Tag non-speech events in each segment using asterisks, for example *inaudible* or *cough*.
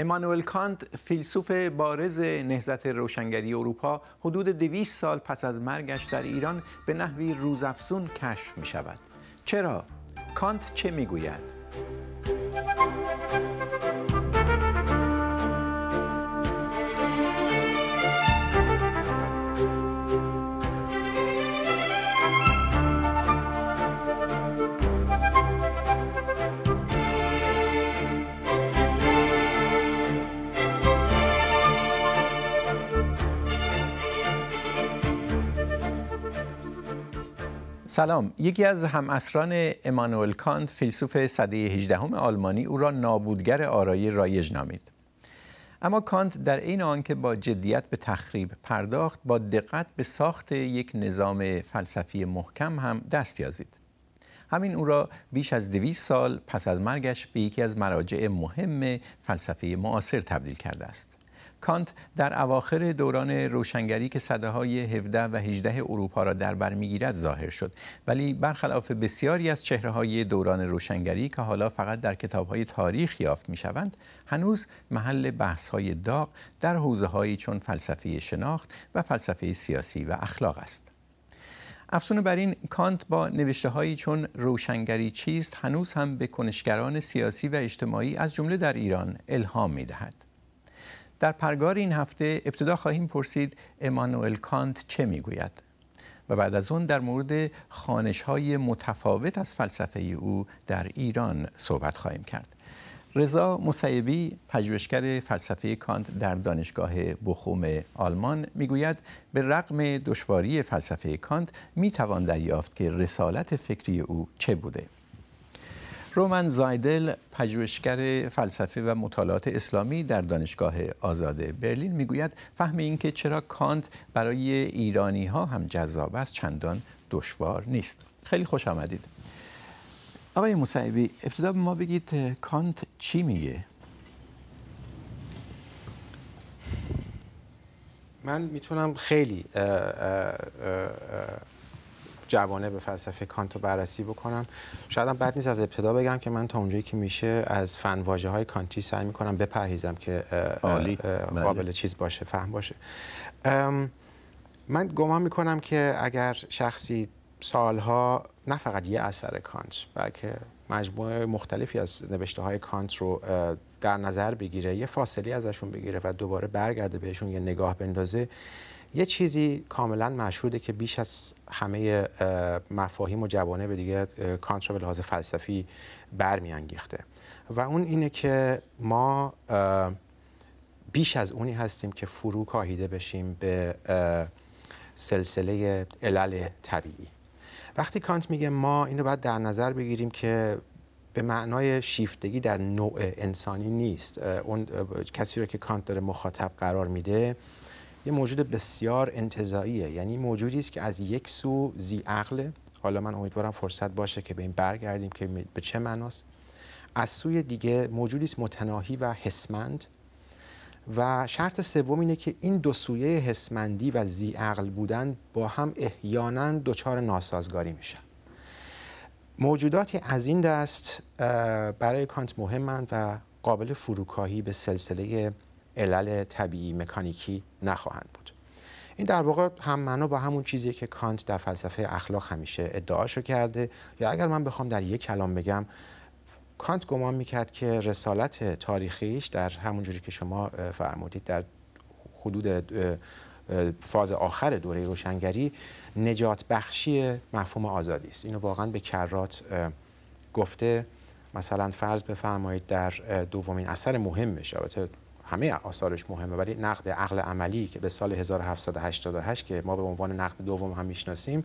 امانوئل کانت فیلسوف بارز نهضت روشنگری اروپا حدود 200 سال پس از مرگش در ایران به نحوی روزافزون کشف می شود. چرا؟ کانت چه می گوید؟ سلام یکی از همعصران امانوئل کانت فیلسوف صده 18 آلمانی او را نابودگر آرای رایج نامید اما کانت در عین آنکه با جدیت به تخریب پرداخت با دقت به ساخت یک نظام فلسفی محکم هم دست یازید همین او را بیش از دویست سال پس از مرگش به یکی از مراجع مهم فلسفه معاصر تبدیل کرده است کانت در اواخر دوران روشنگری که صده های 17 و 18 اروپا را در بر میگیرد ظاهر شد ولی برخلاف بسیاری از چهره های دوران روشنگری که حالا فقط در کتاب های تاریخ یافت می شوند هنوز محل بحث های داغ در حوزه چون فلسفه شناخت و فلسفه سیاسی و اخلاق است افسون بر این کانت با نوشته هایی چون روشنگری چیست هنوز هم به کنشگران سیاسی و اجتماعی از جمله در ایران الهام می در پرگار این هفته ابتدا خواهیم پرسید امانوئل کانت چه میگوید و بعد از اون در مورد خانش های متفاوت از فلسفه او در ایران صحبت خواهیم کرد رضا مصیبی پژوهشگر فلسفه کانت در دانشگاه بخوم آلمان میگوید به رغم دشواری فلسفه کانت میتوان دریافت که رسالت فکری او چه بوده رومن زایدل پژوهشگر فلسفه و مطالعات اسلامی در دانشگاه آزاد برلین میگوید فهم اینکه چرا کانت برای ایرانی ها هم جذاب است چندان دشوار نیست خیلی خوش آمدید آقای مصیبی ابتدا به ما بگید کانت چی میگه من میتونم خیلی جوانه به فلسفه کانت رو بررسی بکنم شاید هم بد نیست از ابتدا بگم که من تا اونجایی که میشه از فنواژه های کانتی سعی میکنم بپرهیزم که عالی. بله. قابل چیز باشه فهم باشه من گمان میکنم که اگر شخصی سالها نه فقط یه اثر کانت بلکه مجموعه مختلفی از نوشته های کانت رو در نظر بگیره یه فاصله ازشون بگیره و دوباره برگرده بهشون یه نگاه بندازه یه چیزی کاملا مشهوده که بیش از همه مفاهیم و به دیگه کانت را به لحاظ فلسفی برمیانگیخته و اون اینه که ما بیش از اونی هستیم که فرو کاهیده بشیم به سلسله علل طبیعی وقتی کانت میگه ما اینو باید در نظر بگیریم که به معنای شیفتگی در نوع انسانی نیست اون کسی رو که کانت داره مخاطب قرار میده یه موجود بسیار انتظاییه یعنی موجودی است که از یک سو زی عقله حالا من امیدوارم فرصت باشه که به این برگردیم که به چه معناست از سوی دیگه موجودی است متناهی و حسمند و شرط سوم اینه که این دو سویه حسمندی و زی عقل بودن با هم احیانا دچار ناسازگاری میشن موجوداتی از این دست برای کانت مهمند و قابل فروکاهی به سلسله علل طبیعی مکانیکی نخواهند بود این در واقع هم منو با همون چیزی که کانت در فلسفه اخلاق همیشه ادعاشو کرده یا اگر من بخوام در یک کلام بگم کانت گمان میکرد که رسالت تاریخیش در همون جوری که شما فرمودید در حدود فاز آخر دوره روشنگری نجات بخشی مفهوم آزادی است اینو واقعا به کرات گفته مثلا فرض بفرمایید در دومین اثر مهمش البته همه آثارش مهمه ولی نقد عقل عملی که به سال 1788 که ما به عنوان نقد دوم هم میشناسیم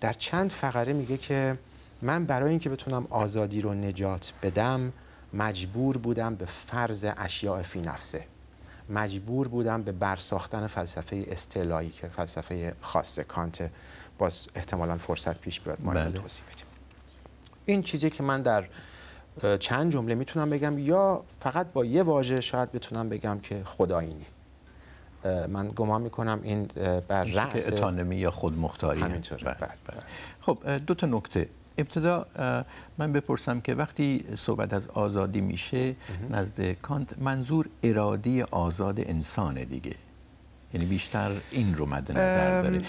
در چند فقره میگه که من برای اینکه بتونم آزادی رو نجات بدم مجبور بودم به فرض اشیاء فی نفسه مجبور بودم به برساختن فلسفه استعلایی که فلسفه خاص کانت باز احتمالا فرصت پیش بیاد ما این بله. توضیح بدیم این چیزی که من در چند جمله میتونم بگم یا فقط با یه واژه شاید بتونم بگم که خداینی من گمان میکنم این بر رأس اتانمی یا خودمختاری همینطوره بله، بله، بله. خب دو تا نکته ابتدا من بپرسم که وقتی صحبت از آزادی میشه نزد کانت منظور ارادی آزاد انسانه دیگه یعنی بیشتر این رو مد نظر داره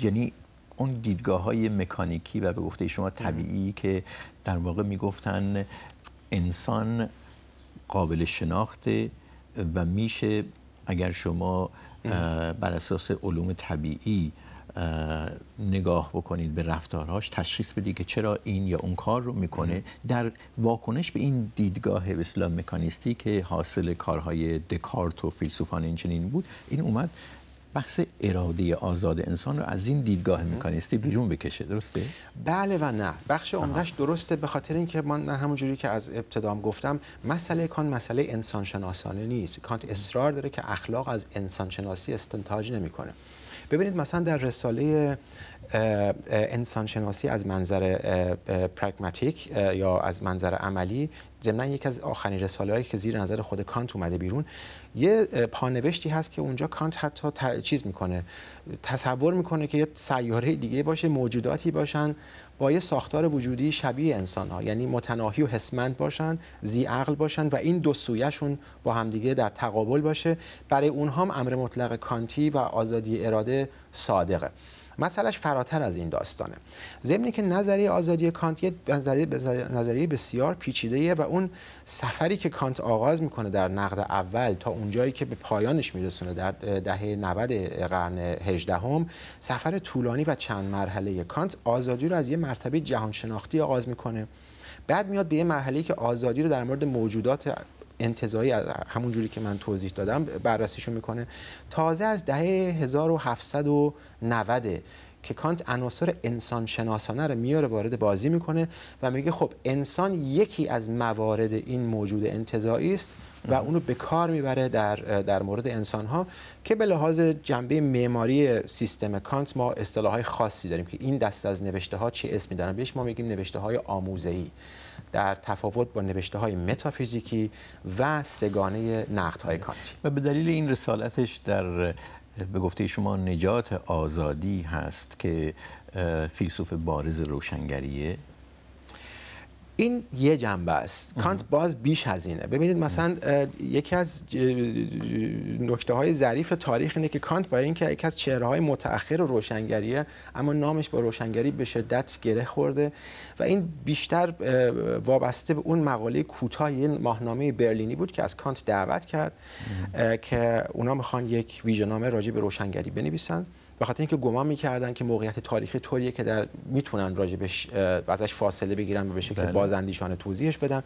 یعنی اون دیدگاه های مکانیکی و به گفته شما طبیعی که در واقع میگفتن انسان قابل شناخته و میشه اگر شما بر اساس علوم طبیعی نگاه بکنید به رفتارهاش تشخیص بدید که چرا این یا اون کار رو میکنه در واکنش به این دیدگاه اسلام مکانیستی که حاصل کارهای دکارت و فیلسوفان اینچنین بود این اومد بحث اراده آزاد انسان رو از این دیدگاه مکانیستی بیرون بکشه درسته بله و نه بخش عمدهش درسته به خاطر اینکه من همونجوری که از ابتدام گفتم مسئله کانت مسئله انسان شناسانه نیست کانت اصرار داره که اخلاق از انسان شناسی استنتاج نمیکنه ببینید مثلا در رساله انسانشناسی از منظر پرگماتیک یا از منظر عملی ضمن یکی از آخرین رساله هایی که زیر نظر خود کانت اومده بیرون یه پانوشتی هست که اونجا کانت حتی چیز میکنه تصور میکنه که یه سیاره دیگه باشه موجوداتی باشن با یه ساختار وجودی شبیه انسان ها یعنی متناهی و حسمند باشن زی عقل باشن و این دو سویشون با همدیگه در تقابل باشه برای اونها هم امر مطلق کانتی و آزادی اراده صادقه مسئلهش فراتر از این داستانه ضمنی که نظریه آزادی کانت یه نظریه بسیار پیچیده و اون سفری که کانت آغاز میکنه در نقد اول تا اونجایی که به پایانش میرسونه در دهه 90 قرن 18 هم سفر طولانی و چند مرحله کانت آزادی رو از یه مرتبه جهانشناختی آغاز میکنه بعد میاد به یه مرحله که آزادی رو در مورد موجودات انتظایی از همون جوری که من توضیح دادم بررسیشون میکنه تازه از دهه 1790 که کانت عناصر انسان شناسانه رو میاره وارد بازی میکنه و میگه خب انسان یکی از موارد این موجود انتظاعی است و اونو به کار میبره در در مورد انسان ها که به لحاظ جنبه معماری سیستم کانت ما اصطلاح های خاصی داریم که این دست از نوشته ها چه اسمی دارن بهش ما میگیم نوشته های آموزه ای در تفاوت با نوشته های متافیزیکی و سگانه نقد های کانتی و به دلیل این رسالتش در به گفته شما نجات آزادی هست که فیلسوف بارز روشنگریه این یه جنبه است کانت باز بیش از اینه ببینید مثلا یکی از نکته های ظریف تاریخ اینه که کانت با اینکه یکی از چهره های متأخر روشنگریه اما نامش با روشنگری به شدت گره خورده و این بیشتر وابسته به اون مقاله کوتاه ماهنامه برلینی بود که از کانت دعوت کرد که اونا میخوان یک ویژنامه راجع به روشنگری بنویسن به خاطر اینکه گمان میکردن که موقعیت تاریخی طوریه که در میتونن راجبش ازش فاصله بگیرن و به شکل بله. بازاندیشانه توضیحش بدن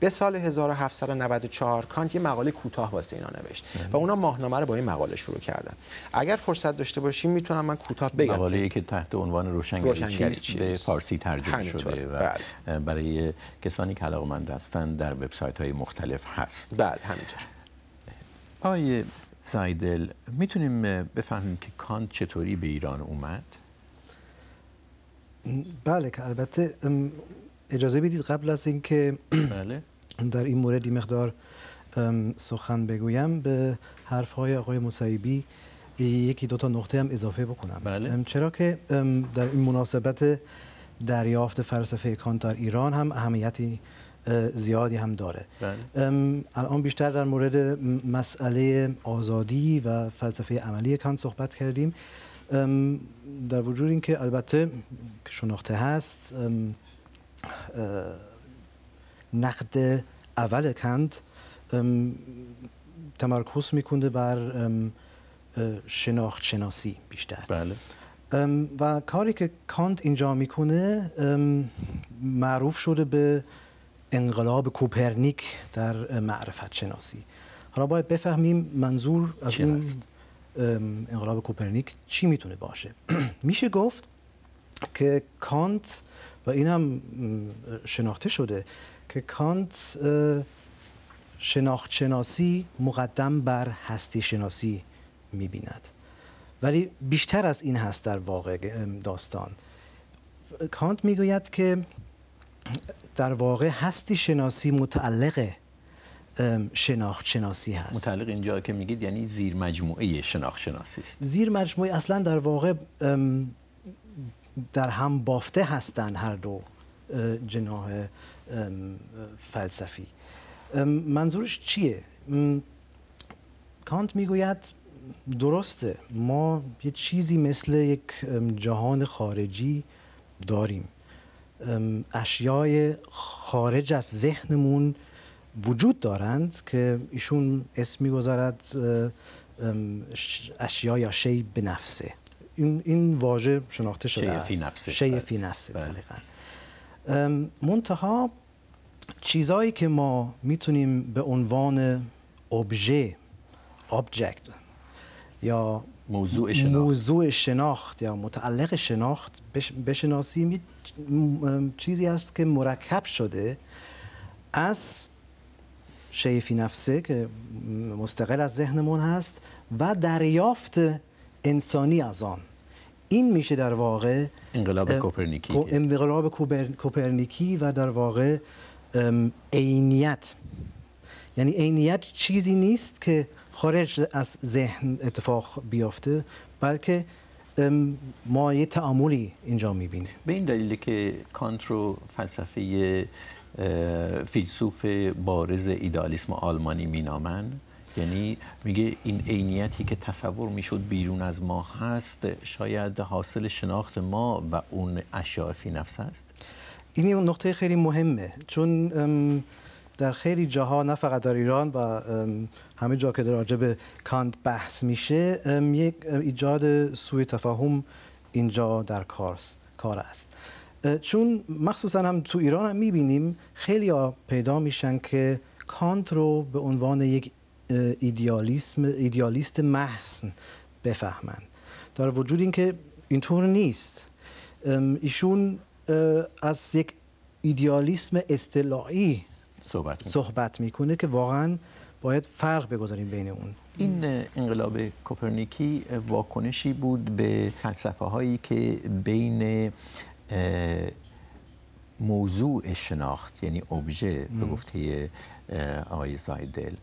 به سال 1794 کانت یه مقاله کوتاه واسه اینا نوشت بله. و اونا ماهنامه رو با این مقاله شروع کردن اگر فرصت داشته باشیم میتونم من کوتاه بگم مقاله که تحت عنوان روشنگری چیست به فارسی ترجمه شده و بله. برای کسانی که علاقمند هستن در وبسایت های مختلف هست بله همینطور آیه زایدل میتونیم بفهمیم که کانت چطوری به ایران اومد؟ بله که البته اجازه بدید قبل از اینکه بله. *clears throat* در این مورد مقدار سخن بگویم به حرف های آقای مصیبی یکی دو تا نقطه هم اضافه بکنم بله. چرا که در این مناسبت دریافت فلسفه کانت در ایران هم اهمیتی زیادی هم داره بله. الان بیشتر در مورد مسئله آزادی و فلسفه عملی کانت صحبت کردیم در وجود اینکه البته شناخته هست نقد اول کانت تمرکز میکنه بر شناخت شناسی بیشتر بله. و کاری که کانت اینجا میکنه معروف شده به انقلاب کوپرنیک در معرفت شناسی حالا باید بفهمیم منظور از اون انقلاب کوپرنیک چی میتونه باشه *clears throat* میشه گفت که کانت و این هم شناخته شده که کانت شناخت شناسی مقدم بر هستی شناسی میبیند ولی بیشتر از این هست در واقع داستان کانت میگوید که در واقع هستی شناسی متعلق شناخت شناسی هست متعلق اینجا که میگید یعنی زیر مجموعه شناخت شناسی است زیر مجموعه اصلا در واقع در هم بافته هستند هر دو جناه فلسفی منظورش چیه کانت میگوید درسته ما یه چیزی مثل یک جهان خارجی داریم اشیای خارج از ذهنمون وجود دارند که ایشون اسم میگذارد اشیا یا شی به نفسه این, این واژه شناخته شده شی فی نفسه شی بله. فی نفسه بله. منتها چیزایی که ما میتونیم به عنوان ابژه object یا موضوع شناخت موضوع شناخت یا متعلق شناخت بشناسیم چیزی است که مرکب شده از شیفی نفسه که مستقل از ذهنمون هست و دریافت انسانی از آن این میشه در واقع انقلاب کوپرنیکی انقلاب کوپرنیکی و در واقع عینیت یعنی عینیت چیزی نیست که خارج از ذهن اتفاق بیافته بلکه ما یه تعاملی اینجا میبینیم به این دلیل که کانت رو فلسفه فیلسوف بارز ایدالیسم آلمانی مینامن یعنی میگه این عینیتی که تصور میشد بیرون از ما هست شاید حاصل شناخت ما و اون اشیاء فی نفس است این نقطه خیلی مهمه چون در خیلی جاها نه فقط در ایران و همه جا که در به کانت بحث میشه یک ایجاد سوی تفاهم اینجا در کار است چون مخصوصا هم تو ایران هم میبینیم خیلی پیدا میشن که کانت رو به عنوان یک ایدیالیسم ایدیالیست محسن بفهمند در وجود اینکه اینطور نیست ایشون از یک ایدیالیسم اصطلاعی صحبت, صحبت میکنه که واقعا باید فرق بگذاریم بین اون این انقلاب کوپرنیکی واکنشی بود به فلسفه هایی که بین موضوع شناخت یعنی ابژه به گفته آقای زایدل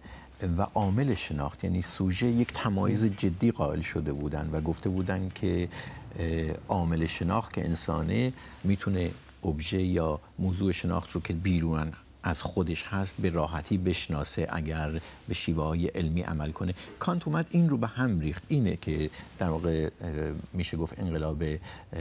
و عامل شناخت یعنی سوژه یک تمایز جدی قائل شده بودند و گفته بودند که عامل شناخت که انسانه میتونه ابژه یا موضوع شناخت رو که بیرون از خودش هست به راحتی بشناسه اگر به شیوه های علمی عمل کنه کانت اومد این رو به هم ریخت اینه که در واقع میشه گفت انقلاب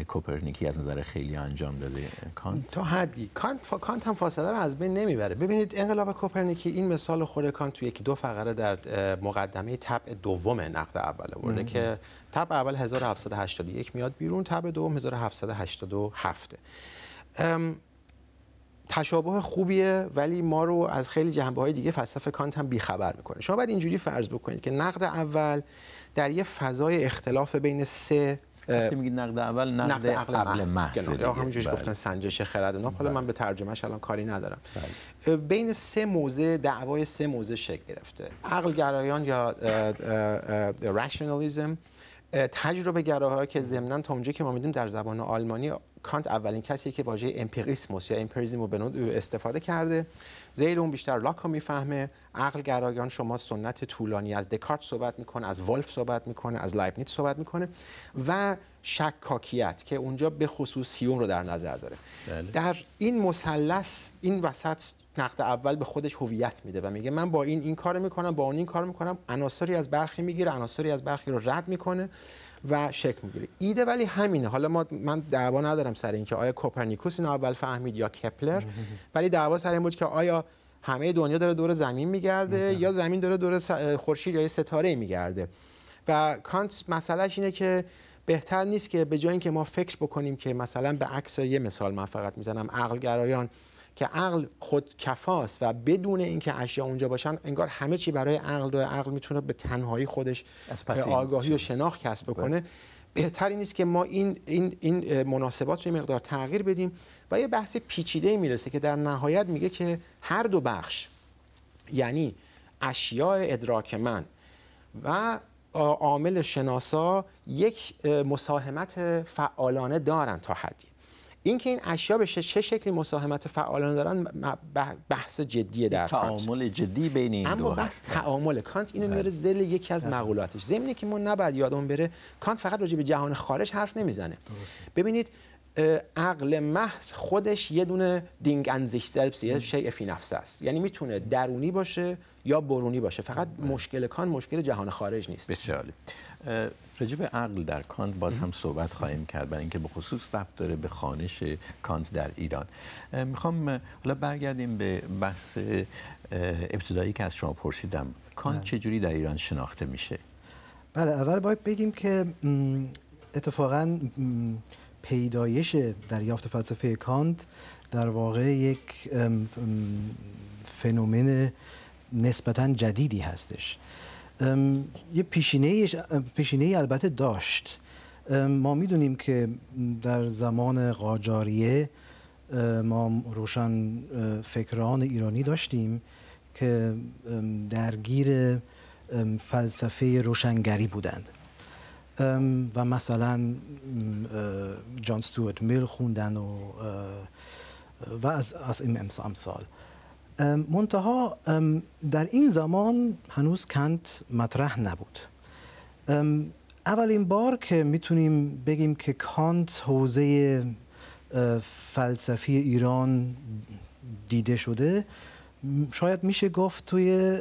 کوپرنیکی از نظر خیلی انجام داده کانت تا حدی کانت, هم فاصله رو از بین نمیبره ببینید انقلاب کوپرنیکی این مثال خود کانت تو یکی دو فقره در مقدمه طبع دوم نقد اول آورده که طبع اول 1781 میاد بیرون طبع دوم 1787 تشابه خوبیه ولی ما رو از خیلی جنبه های دیگه فلسفه کانت هم بیخبر میکنه شما باید اینجوری فرض بکنید که نقد اول در یه فضای اختلاف بین سه وقتی میگید نقد اول نقد, نقد عقل, عقل بله. گفتن سنجش خرد نه حالا بله. من به ترجمهش الان کاری ندارم بله. بین سه موزه دعوای سه موزه شکل گرفته عقل گرایان یا رشنالیزم تجربه گراها که ضمناً تا اونجا که ما میدیم در زبان آلمانی کانت اولین کسی که واژه امپیریسموس یا امپریزم رو استفاده کرده زیل اون بیشتر لاک رو میفهمه عقل گرایان شما سنت طولانی از دکارت صحبت میکنه از ولف صحبت میکنه از لایبنیت صحبت میکنه و شکاکیت که اونجا به خصوص هیون رو در نظر داره بله. در این مثلث این وسط نقد اول به خودش هویت میده و میگه من با این این کار میکنم با اون این کار میکنم عناصری از برخی میگیره عناصری از برخی رو رد میکنه و شکل میگیره ایده ولی همینه حالا ما من دعوا ندارم سر اینکه آیا کوپرنیکوس اینو اول فهمید یا کپلر ولی دعوا سر این بود که آیا همه دنیا داره دور زمین میگرده یا زمین داره دور خورشید یا ستاره میگرده و کانت مسئلهش اینه که بهتر نیست که به جای اینکه ما فکر بکنیم که مثلا به عکس یه مثال من فقط میزنم گرایان که عقل خود کفاست و بدون اینکه اشیا اونجا باشن انگار همه چی برای عقل و عقل میتونه به تنهایی خودش از آگاهی و شناخت کسب بله. بکنه بهتری نیست که ما این, این, این مناسبات رو مقدار تغییر بدیم و یه بحث پیچیده میرسه که در نهایت میگه که هر دو بخش یعنی اشیاء ادراک من و عامل شناسا یک مساهمت فعالانه دارن تا حدی اینکه این اشیا بشه چه شکلی مساهمت فعالان دارن بحث جدیه در کانت تعامل جدی بین این اما بحث تعامل کانت اینو بله. میاره زل یکی از بله. مقولاتش ضمنی که ما نباید یادمون بره کانت فقط راجع به جهان خارج حرف نمیزنه ببینید عقل محض خودش یه دونه دینگ انزیش سلبس یه شیء فی نفس است یعنی میتونه درونی باشه یا برونی باشه فقط بله. مشکل کان مشکل جهان خارج نیست بسیار رجب عقل در کانت باز هم صحبت خواهیم کرد برای اینکه به خصوص ربط داره به خانش کانت در ایران میخوام حالا برگردیم به بحث ابتدایی که از شما پرسیدم کانت بله. چجوری در ایران شناخته میشه بله اول باید بگیم که اتفاقاً پیدایش دریافت فلسفه کانت در واقع یک فنومن نسبتا جدیدی هستش یه پیشینه پیشینه البته داشت ما میدونیم که در زمان قاجاریه ما روشن فکران ایرانی داشتیم که درگیر فلسفه روشنگری بودند و مثلا جان ستوارت میل خوندن و و از, از این امثال منتها در این زمان هنوز کنت مطرح نبود اولین بار که میتونیم بگیم که کانت حوزه فلسفی ایران دیده شده شاید میشه گفت توی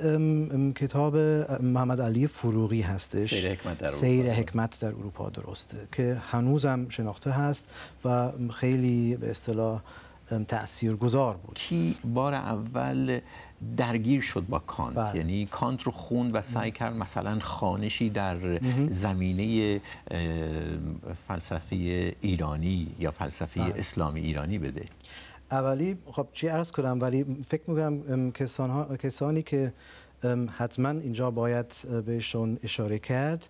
کتاب محمد علی فروغی هستش سیر حکمت در اروپا, سیر حکمت در اروپا درسته که هنوزم شناخته هست و خیلی به اصطلاح تأثیر گذار بود کی بار اول درگیر شد با کانت بله. یعنی کانت رو خوند و سعی کرد مثلا خانشی در زمینه فلسفه ایرانی یا فلسفه بله. اسلامی ایرانی بده اولی خب چی عرض کنم ولی فکر میکنم کسانی که حتما اینجا باید بهشون اشاره کرد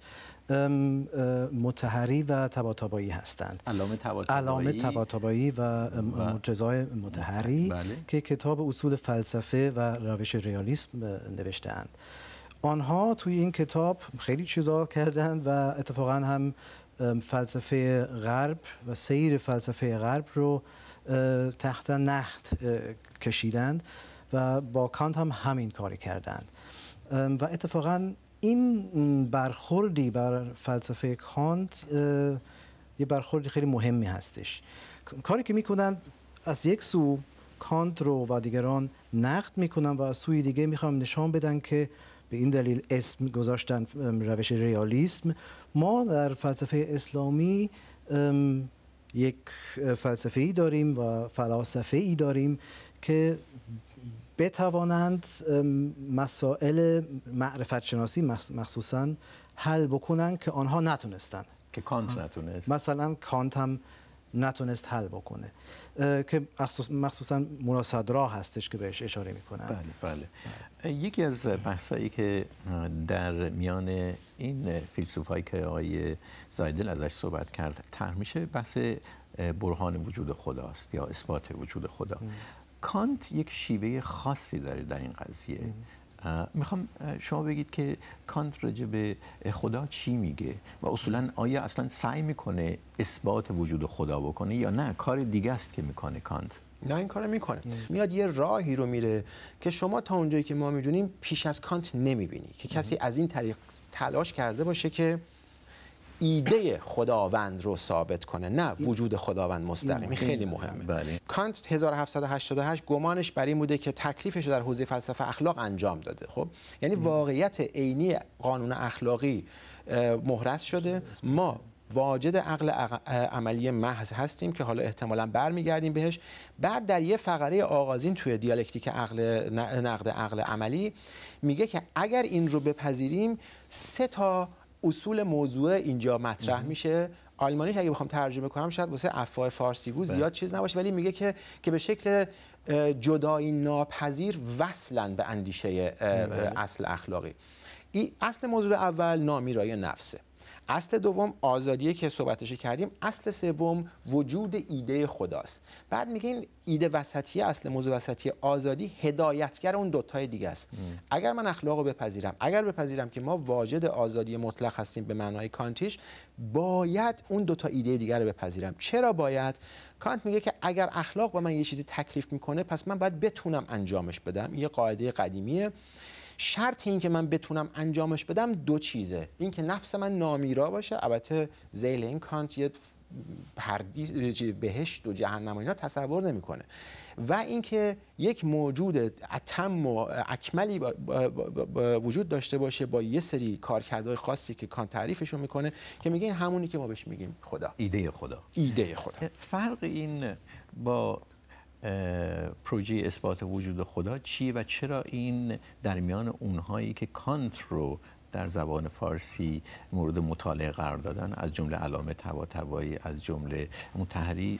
متحری و تباتبایی هستند علامه تباتبایی و مرتضای متحری بله. که کتاب اصول فلسفه و روش ریالیسم نوشته اند آنها توی این کتاب خیلی چیزا کردند و اتفاقا هم فلسفه غرب و سیر فلسفه غرب رو تحت نخت کشیدند و با کانت هم همین کاری کردند و اتفاقا این برخوردی بر فلسفه کانت یه برخوردی خیلی مهمی هستش کاری که میکنن از یک سو کانت رو و دیگران نقد میکنن و از سوی دیگه میخوام نشان بدن که به این دلیل اسم گذاشتن روش ریالیسم ما در فلسفه اسلامی یک فلسفه ای داریم و فلاسفه ای داریم که بتوانند مسائل معرفت شناسی مخصوصا حل بکنند که آنها نتونستند که کانت نتونست مثلا کانت هم نتونست حل بکنه که مخصوصا مناسد راه هستش که بهش اشاره میکنه بله بله, یکی از بحثایی که در میان این هایی که آقای زایدل ازش صحبت کرد طرح میشه بحث برهان وجود خداست یا اثبات وجود خدا کانت یک شیوه خاصی داره در این قضیه میخوام شما بگید که کانت به خدا چی میگه و اصولا آیا اصلا سعی میکنه اثبات وجود خدا بکنه یا نه کار دیگه است که میکنه کانت نه این کارو میکنه میاد یه راهی رو میره که شما تا اونجایی که ما میدونیم پیش از کانت نمیبینی که کسی از این طریق تلاش کرده باشه که ایده خداوند رو ثابت کنه نه وجود خداوند مستقیم خیلی مهمه بله. کانت 1788 گمانش بر این بوده که تکلیفش در حوزه فلسفه اخلاق انجام داده خب یعنی واقعیت عینی قانون اخلاقی مهرس شده ما واجد عقل عملی محض هستیم که حالا احتمالا برمیگردیم بهش بعد در یه فقره آغازین توی دیالکتیک عقل نقد عقل عملی میگه که اگر این رو بپذیریم سه تا اصول موضوع اینجا مطرح میشه آلمانیش اگه بخوام ترجمه کنم شاید واسه افواه فارسیگو بله. زیاد چیز نباشه ولی میگه که که به شکل جدایی ناپذیر وصلن به اندیشه بله. اصل اخلاقی اصل موضوع اول نامیرای نفسه اصل دوم آزادیه که صحبتش کردیم اصل سوم وجود ایده خداست بعد این ایده وسطی اصل موضوع وسطی آزادی هدایتگر اون دوتای دیگه است اگر من اخلاق رو بپذیرم اگر بپذیرم که ما واجد آزادی مطلق هستیم به معنای کانتیش باید اون دوتا ایده دیگر رو بپذیرم چرا باید کانت میگه که اگر اخلاق با من یه چیزی تکلیف میکنه پس من باید بتونم انجامش بدم یه قاعده قدیمیه شرط اینکه من بتونم انجامش بدم دو چیزه اینکه که نفس من نامیرا باشه البته زیل این کانت یه پردی بهشت و جهنم و اینا تصور نمیکنه و اینکه یک موجود اتم و اکملی با وجود داشته باشه با یه سری کارکردهای خاصی که کان تعریفشون میکنه که میگه همونی که ما بهش میگیم خدا ایده خدا ایده خدا فرق این با پروژه اثبات وجود خدا چیه و چرا این در میان اونهایی که کانت رو در زبان فارسی مورد مطالعه قرار دادن از جمله علامه طباطبایی از جمله متحری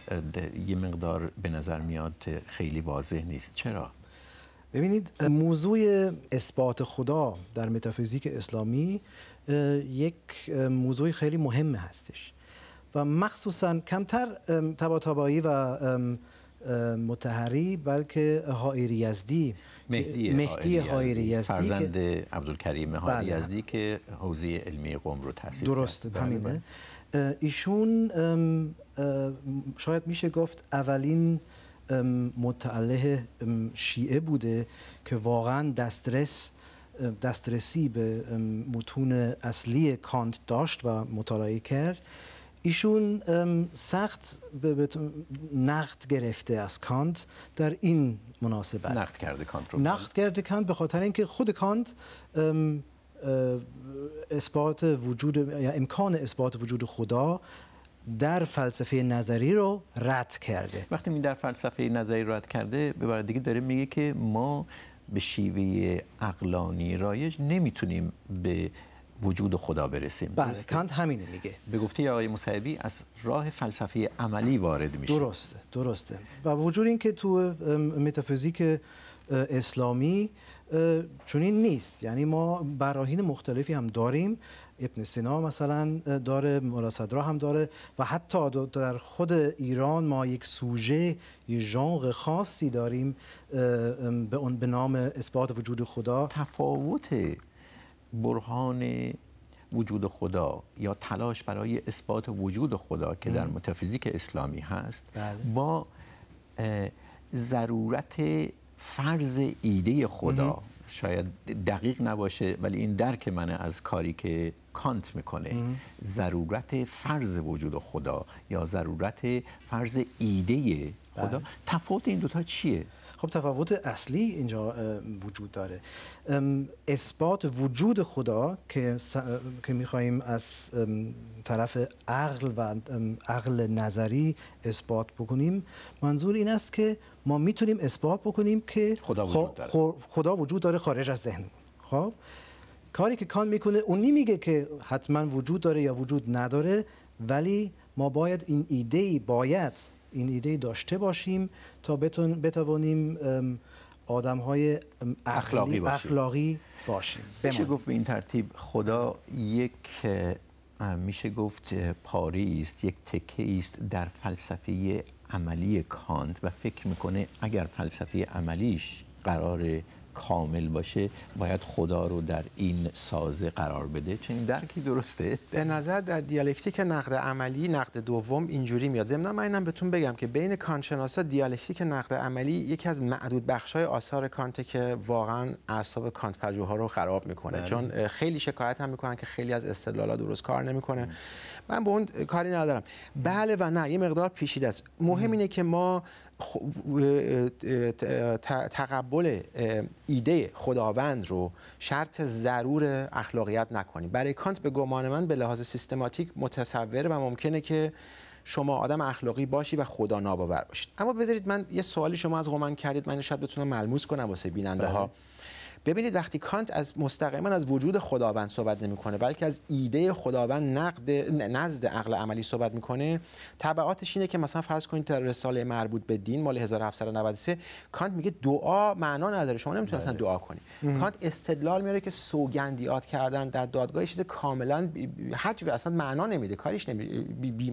یه مقدار به نظر میاد خیلی واضح نیست چرا ببینید موضوع اثبات خدا در متافیزیک اسلامی یک موضوع خیلی مهم هستش و مخصوصا کمتر طباطبایی و متحری بلکه حائری یزدی مهدی, مهدی حائری یزدی فرزند عبدالکریم حائری بله. یزدی که حوزه علمی قوم رو تاسیس کرد درست بله، همینه بله. ایشون شاید میشه گفت اولین متعله شیعه بوده که واقعا دسترس دسترسی به متون اصلی کانت داشت و مطالعه کرد ایشون سخت به نقد گرفته از کانت در این مناسبت نقد کرده کانت رو نقد کرده کانت به خاطر اینکه خود کانت اثبات وجود یا امکان اثبات وجود خدا در فلسفه نظری رو رد کرده وقتی می در فلسفه نظری رد کرده به دیگه داره میگه که ما به شیوه اقلانی رایج نمیتونیم به وجود خدا برسیم بله کانت همینه میگه به گفته آقای مصعبی از راه فلسفه عملی وارد میشه درسته درسته و وجود این که تو متافیزیک اسلامی چنین نیست یعنی ما براهین مختلفی هم داریم ابن سینا مثلا داره مولا صدرا هم داره و حتی در خود ایران ما یک سوژه یه ژانر خاصی داریم به نام اثبات وجود خدا تفاوت برهان وجود خدا یا تلاش برای اثبات وجود خدا که در متافیزیک اسلامی هست بله. با ضرورت فرض ایده خدا شاید دقیق نباشه ولی این درک من از کاری که کانت میکنه ضرورت فرض وجود خدا یا ضرورت فرض ایده خدا بله. تفاوت این دوتا چیه خب تفاوت اصلی اینجا وجود داره اثبات وجود خدا که, که می‌خوایم از طرف عقل و عقل نظری اثبات بکنیم منظور این است که ما میتونیم اثبات بکنیم که خدا وجود داره, خدا وجود داره خارج از ذهن خب کاری که کان میکنه اون نمیگه که حتما وجود داره یا وجود نداره ولی ما باید این ایده باید این ایده داشته باشیم تا بتوانیم آدم های اخلاقی باشیم, اخلاقی باشیم. میشه گفت به این ترتیب خدا یک میشه گفت پاری است یک تکه است در فلسفه عملی کانت و فکر میکنه اگر فلسفه عملیش قرار کامل باشه باید خدا رو در این سازه قرار بده چنین درکی درسته به نظر در دیالکتیک نقد عملی نقد دوم اینجوری میاد ضمن من اینم بهتون بگم که بین کانشناسا دیالکتیک نقد عملی یکی از معدود بخشای آثار کانت که واقعا اعصاب کانت پژوها رو خراب میکنه بله. چون خیلی شکایت هم میکنن که خیلی از استدلالا درست کار نمیکنه من به اون کاری ندارم بله و نه یه مقدار پیچیده است مهم اینه که ما تقبل ایده خداوند رو شرط ضرور اخلاقیت نکنیم برای کانت به گمان من به لحاظ سیستماتیک متصوره و ممکنه که شما آدم اخلاقی باشی و خدا ناباور باشید اما بذارید من یه سوالی شما از قمن کردید من شاید بتونم ملموس کنم واسه بیننده ها بله. ببینید وقتی کانت از مستقیما از وجود خداوند صحبت نمیکنه بلکه از ایده خداوند نقد نزد عقل عملی صحبت میکنه تبعاتش اینه که مثلا فرض کنید در رساله مربوط به دین مال 1793 کانت میگه دعا معنا نداره شما نمیتونید اصلا بله. دعا کنید کانت استدلال میاره که سوگندیات کردن در دادگاه چیز کاملا حجب اصلا معنا نمیده کاریش نمی بی,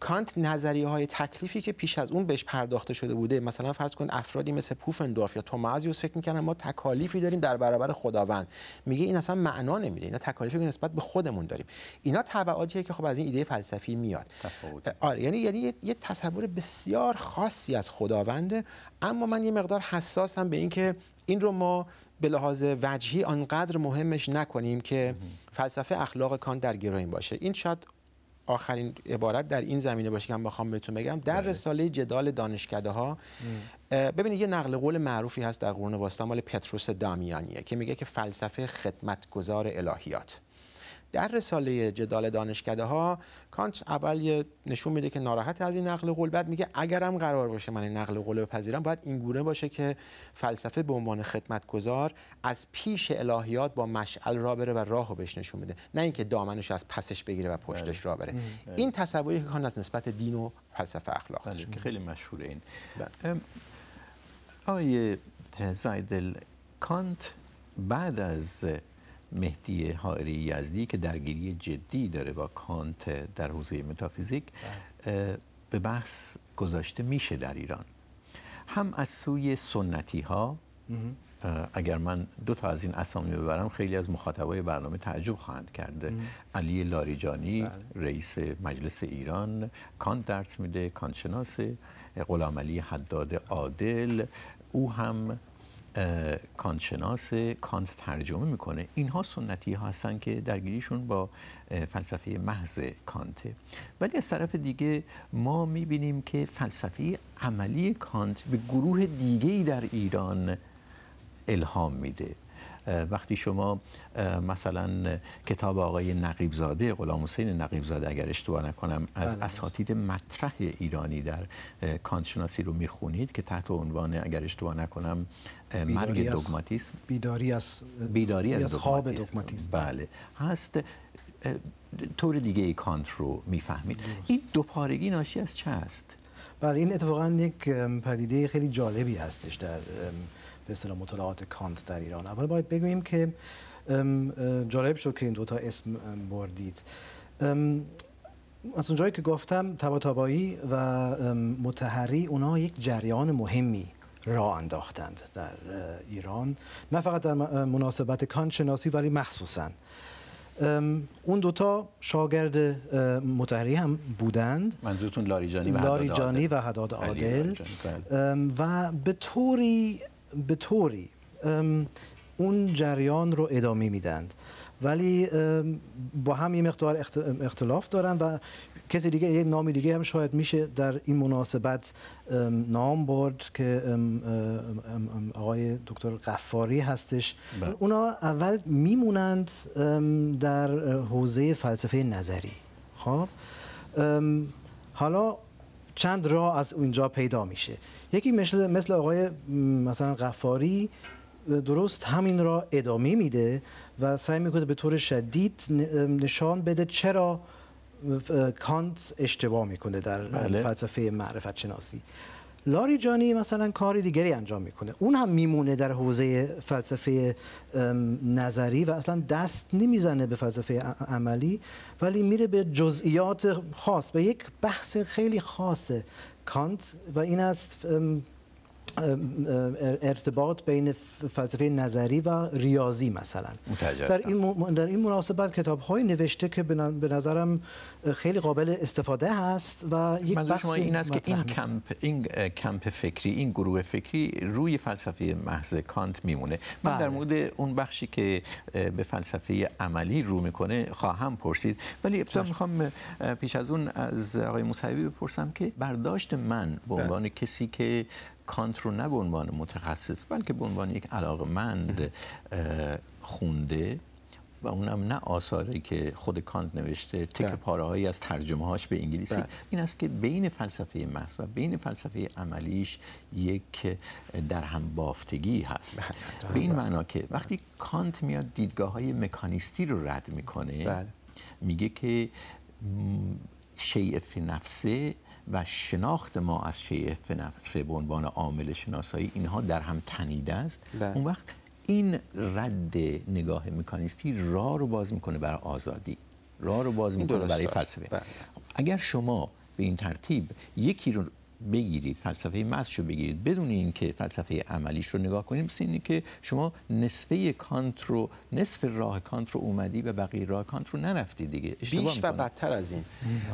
کانت نظریه های تکلیفی که پیش از اون بهش پرداخته شده بوده مثلا فرض کن افرادی مثل پوفندورف یا تومازیوس فکر میکنن ما تکالیفی داریم در برابر خداوند میگه این اصلا معنا نمیده اینا تکالیفی که نسبت به خودمون داریم اینا تبعاتیه که خب از این ایده فلسفی میاد آره یعنی یعنی یه تصور بسیار خاصی از خداونده اما من یه مقدار حساسم به اینکه این رو ما به لحاظ وجهی آنقدر مهمش نکنیم که فلسفه اخلاق کان در گروه باشه این شاید آخرین عبارت در این زمینه باشه که من بخوام بهتون بگم در بله. رساله جدال دانشکده ها ببینید یه نقل قول معروفی هست در قرون وسطا مال پتروس دامیانیه که میگه که فلسفه خدمتگزار الهیات در رساله جدال دانشکده ها کانت اول نشون میده که ناراحت از این نقل قول بعد میگه اگرم قرار باشه من این نقل قول بپذیرم باید این گونه باشه که فلسفه به عنوان خدمتگزار از پیش الهیات با مشعل را بره و راهو بهش نشون میده نه اینکه دامنش از پسش بگیره و پشتش بله. را بره این تصوری که کانت از نسبت دین و فلسفه اخلاق بله، که خیلی مشهور این بله. آیه زایدل کانت بعد از مهدی حائری یزدی که درگیری جدی داره با کانت در حوزه متافیزیک بله. به بحث گذاشته میشه در ایران هم از سوی سنتی ها اگر من دو تا از این اسامی ببرم خیلی از مخاطبای برنامه تعجب خواهند کرده علی لاریجانی بله. رئیس مجلس ایران کانت درس میده کانت غلام علی حداد عادل او هم کانشناس کانت ترجمه میکنه اینها سنتی ها هستن که درگیریشون با فلسفه محض کانته ولی از طرف دیگه ما میبینیم که فلسفه عملی کانت به گروه دیگه در ایران الهام میده وقتی شما مثلا کتاب آقای نقیبزاده غلام حسین نقیبزاده اگر اشتباه نکنم از بله، اساتید مطرح ایرانی در کانتشناسی رو میخونید که تحت عنوان اگر اشتباه نکنم مرگ دوگماتیسم بیداری از بیداری از, خواب دوگماتیسم بله هست طور دیگه ای کانت رو میفهمید این دوپارگی ناشی از چه است؟ بله این اتفاقا یک پدیده خیلی جالبی هستش در به مطالعات کانت در ایران اول باید بگوییم که جالب شد که این دوتا اسم بردید از اونجایی که گفتم تباتبایی و متحری اونها یک جریان مهمی را انداختند در ایران نه فقط در مناسبت کانت شناسی ولی مخصوصا اون دوتا شاگرد متحری هم بودند منظورتون لاریجانی و هداد عادل بله. و به طوری به طوری اون جریان رو ادامه میدند ولی با هم یه مقدار اختلاف دارن و کسی دیگه یه نام دیگه هم شاید میشه در این مناسبت نام برد که آقای دکتر قفاری هستش بله. اونا اول میمونند در حوزه فلسفه نظری خب حالا چند راه از اونجا پیدا میشه یکی مثل مثل آقای مثلا غفاری درست همین را ادامه میده و سعی میکنه به طور شدید نشان بده چرا کانت اشتباه میکنه در بله. فلسفه معرفت شناسی لاری جانی مثلا کاری دیگری انجام میکنه اون هم میمونه در حوزه فلسفه نظری و اصلا دست نمیزنه به فلسفه عملی ولی میره به جزئیات خاص به یک بحث خیلی خاصه کانت و این است ارتباط بین فلسفه نظری و ریاضی مثلا در این, در این مناسبت کتاب های نوشته که به نظرم خیلی قابل استفاده هست و یک شما این است که این کمپ این کمپ فکری این گروه فکری روی فلسفه محض کانت میمونه من در بله. مورد اون بخشی که به فلسفه عملی رو میکنه خواهم پرسید ولی ابتدا بله. میخوام پیش از اون از آقای مصیبی بپرسم که برداشت من به بله. عنوان کسی که کانت رو نه به عنوان متخصص بلکه به عنوان یک علاقمند خونده و اونم نه آثاری که خود کانت نوشته تک بله. پاره از ترجمه هاش به انگلیسی بله. این است که بین فلسفه محض و بین فلسفه عملیش یک در هم بافتگی هست بله، به این معنا که وقتی کانت میاد دیدگاه های مکانیستی رو رد میکنه میگه که شیء فی نفسه و شناخت ما از شیء فی نفسه به عنوان عامل شناسایی اینها در هم تنیده است اون وقت این رد نگاه مکانیستی راه رو باز میکنه برای آزادی راه رو باز میکنه برای فلسفه بله. اگر شما به این ترتیب یکی رو بگیرید فلسفه مزد رو بگیرید بدون اینکه فلسفه عملیش رو نگاه کنیم مثل که شما نصفه کانت رو نصف راه کانت رو اومدی و بقیه راه کانت رو نرفتی دیگه بیش و بدتر از این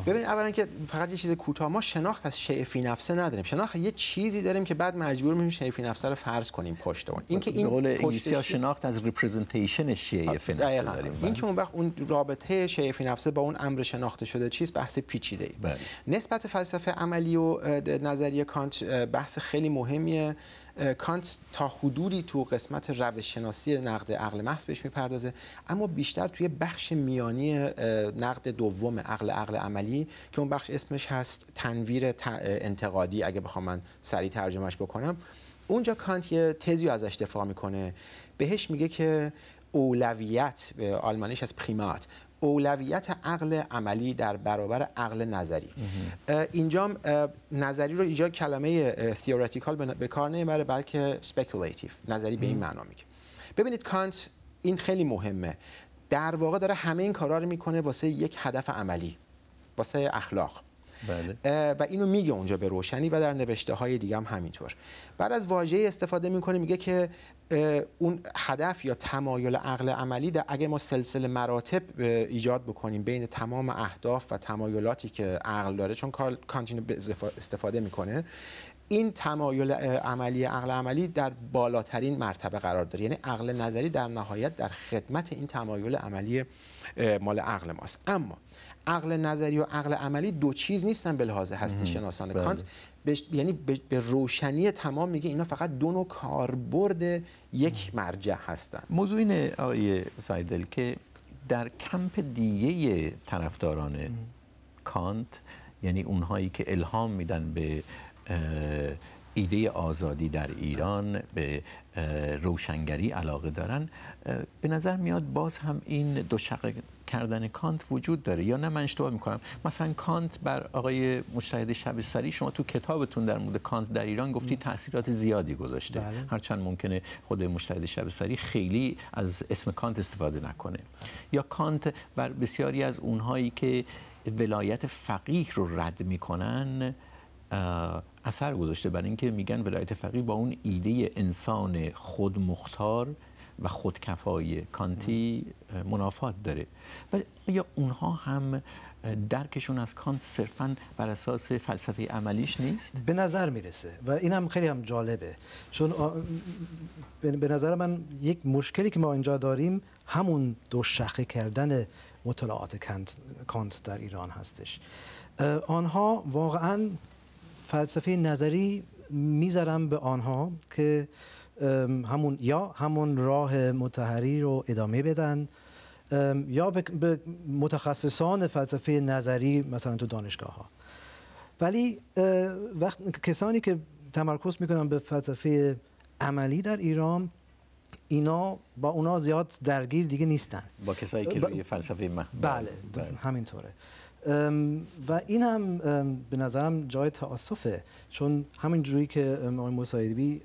ببینید اولا که فقط یه چیز کوتاه ما شناخت از فی نفسه نداریم شناخت یه چیزی داریم که بعد مجبور میشیم فی نفسه رو فرض کنیم پشت اون اینکه این, قول انگلیسی ها شناخت از ریپرزنتیشن فی نفسه داریم این که بله. اون وقت اون رابطه فی نفسه با اون امر شناخته شده چیز بحث پیچیده ای بله. نسبت فلسفه عملی و نظریه کانت بحث خیلی مهمیه کانت تا حدودی تو قسمت روش شناسی نقد عقل محض بهش میپردازه اما بیشتر توی بخش میانی نقد دوم عقل عقل عملی که اون بخش اسمش هست تنویر انتقادی اگه بخوام من سریع ترجمهش بکنم اونجا کانت یه تزی ازش دفاع میکنه بهش میگه که اولویت به آلمانیش از پریمات اولویت عقل عملی در برابر عقل نظری اینجا نظری رو اینجا کلمه theoretical به کار نمیبره بلکه speculative، نظری به این معنا میگه ببینید کانت این خیلی مهمه در واقع داره همه این کارا رو میکنه واسه یک هدف عملی واسه اخلاق بله. و اینو میگه اونجا به روشنی و در نوشته های دیگه هم همینطور بعد از واژه استفاده میکنه میگه که اون هدف یا تمایل عقل عملی در اگه ما سلسله مراتب ایجاد بکنیم بین تمام اهداف و تمایلاتی که عقل داره چون کارل کانتینو استفاده میکنه این تمایل عملی عقل عملی در بالاترین مرتبه قرار داره یعنی عقل نظری در نهایت در خدمت این تمایل عملی مال عقل ماست اما عقل نظری و عقل عملی دو چیز نیستن بله. یعنی به لحاظ هستی شناسان کانت یعنی به روشنی تمام میگه اینا فقط دو نوع کاربرد یک مرجع هستن موضوع اینه آقای سایدل که در کمپ دیگه طرفداران کانت یعنی اونهایی که الهام میدن به ایده آزادی در ایران به روشنگری علاقه دارن به نظر میاد باز هم این دو کردن کانت وجود داره یا نه من اشتباه میکنم مثلا کانت بر آقای مجتهد سری شما تو کتابتون در مورد کانت در ایران گفتی تاثیرات زیادی گذاشته بله. هرچند ممکنه خود مجتهد شبستری خیلی از اسم کانت استفاده نکنه یا کانت بر بسیاری از اونهایی که ولایت فقیه رو رد میکنن اثر گذاشته برای اینکه میگن ولایت فقیه با اون ایده انسان مختار و خودکفایی کانتی منافات داره ولی یا اونها هم درکشون از کانت صرفا بر اساس فلسفه عملیش نیست به نظر میرسه و این هم خیلی هم جالبه چون به نظر من یک مشکلی که ما اینجا داریم همون دو شخه کردن مطالعات کانت در ایران هستش آنها واقعا فلسفه نظری میذارم به آنها که همون یا همون راه متحری رو ادامه بدن یا به متخصصان فلسفه نظری مثلا تو دانشگاه ها ولی وقت کسانی که تمرکز میکنن به فلسفه عملی در ایران اینا با اونا زیاد درگیر دیگه نیستن با کسایی که فلسفه بله،, بله. همینطوره Ähm, و این هم ähm، به نظرم جای تاسفه چون جوری که آقای مسایدی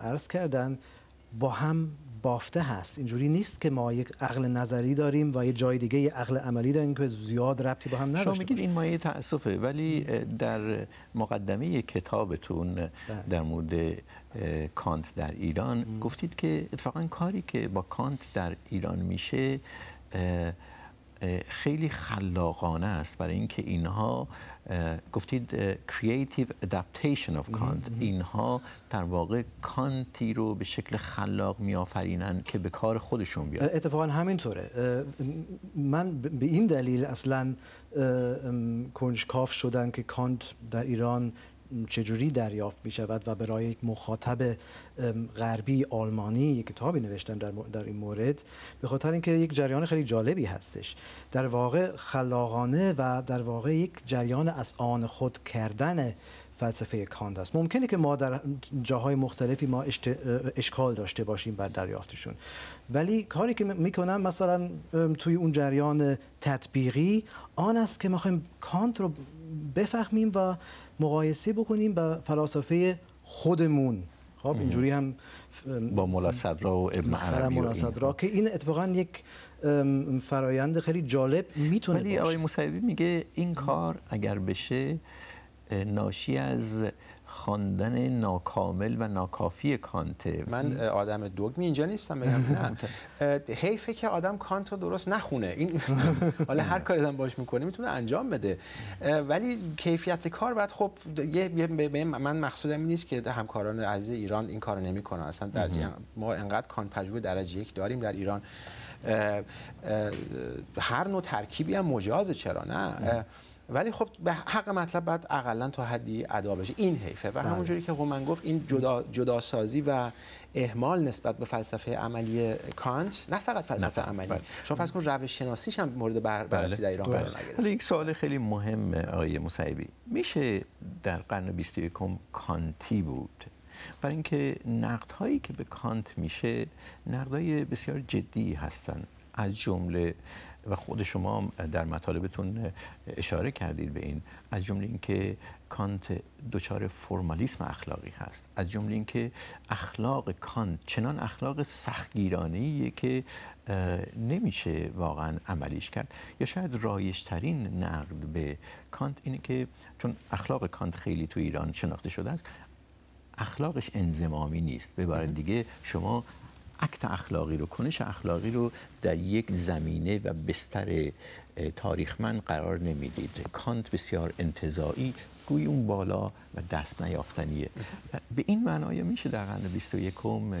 عرض کردن با هم بافته هست اینجوری نیست که ما یک عقل نظری داریم و یه جای دیگه یه عقل عملی داریم که زیاد ربطی با هم نداشته شما میگید این مایه تاسفه ولی در مقدمه کتابتون بله. در مورد کانت در ایران گفتید که اتفاقا کاری که با کانت در ایران میشه خیلی خلاقانه است برای اینکه اینها گفتید creative adaptation of کانت اینها در واقع کانتی رو به شکل خلاق میآفرینند که به کار خودشون بیاد اتفاقا همینطوره من به این دلیل اصلا کنجکاف شدن که کانت در ایران چجوری دریافت می شود و برای یک مخاطب غربی آلمانی یک کتابی نوشتن در, در این مورد به خاطر اینکه یک جریان خیلی جالبی هستش در واقع خلاقانه و در واقع یک جریان از آن خود کردن فلسفه کانت است ممکنه که ما در جاهای مختلفی ما اشکال داشته باشیم بر دریافتشون ولی کاری که میکنم مثلا توی اون جریان تطبیقی آن است که ما خواهیم کانت رو بفهمیم و مقایسه بکنیم با فلاسفه خودمون خب اینجوری هم با مولا صدرا و ابن عربی مولا صدرا که این اتفاقا یک فرایند خیلی جالب میتونه ولی آقای مصیبی میگه این کار اگر بشه ناشی از خواندن ناکامل و ناکافی کانته من آدم می اینجا نیستم بگم نه *laughs* حیفه که آدم کانت رو درست نخونه این *laughs* حالا هر کاری آدم باش میکنه میتونه انجام بده ولی کیفیت کار بعد خب من مقصودم این نیست که همکاران عزیز ایران این کارو نمیکنن اصلا در ما انقدر کانت پژوه درجه یک داریم در ایران هر نوع ترکیبی هم مجازه چرا نه ولی خب به حق مطلب باید اقلا تا حدی ادا بشه این حیفه و همونجوری بله. که هومن گفت این جدا جداسازی و اهمال نسبت به فلسفه عملی کانت نه فقط فلسفه عملی بله. شما فرض کن روش شناسیش هم مورد بله. بررسی در ایران قرار نگرفت یک سوال خیلی مهمه آقای مصیبی میشه در قرن 21 کانتی بود برای اینکه نقد هایی که به کانت میشه نقدهای بسیار جدی هستند از جمله و خود شما در مطالبتون اشاره کردید به این از جمله اینکه کانت دچار فرمالیسم اخلاقی هست از جمله اینکه اخلاق کانت چنان اخلاق سختگیرانه که نمیشه واقعا عملیش کرد یا شاید رایش ترین نقد به کانت اینه که چون اخلاق کانت خیلی تو ایران شناخته شده است اخلاقش انزمامی نیست به دیگه شما اکت اخلاقی رو کنش اخلاقی رو در یک زمینه و بستر تاریخمند قرار نمیدید کانت بسیار انتظاعی گوی اون بالا و دست نیافتنیه به این معنای میشه در قرن 21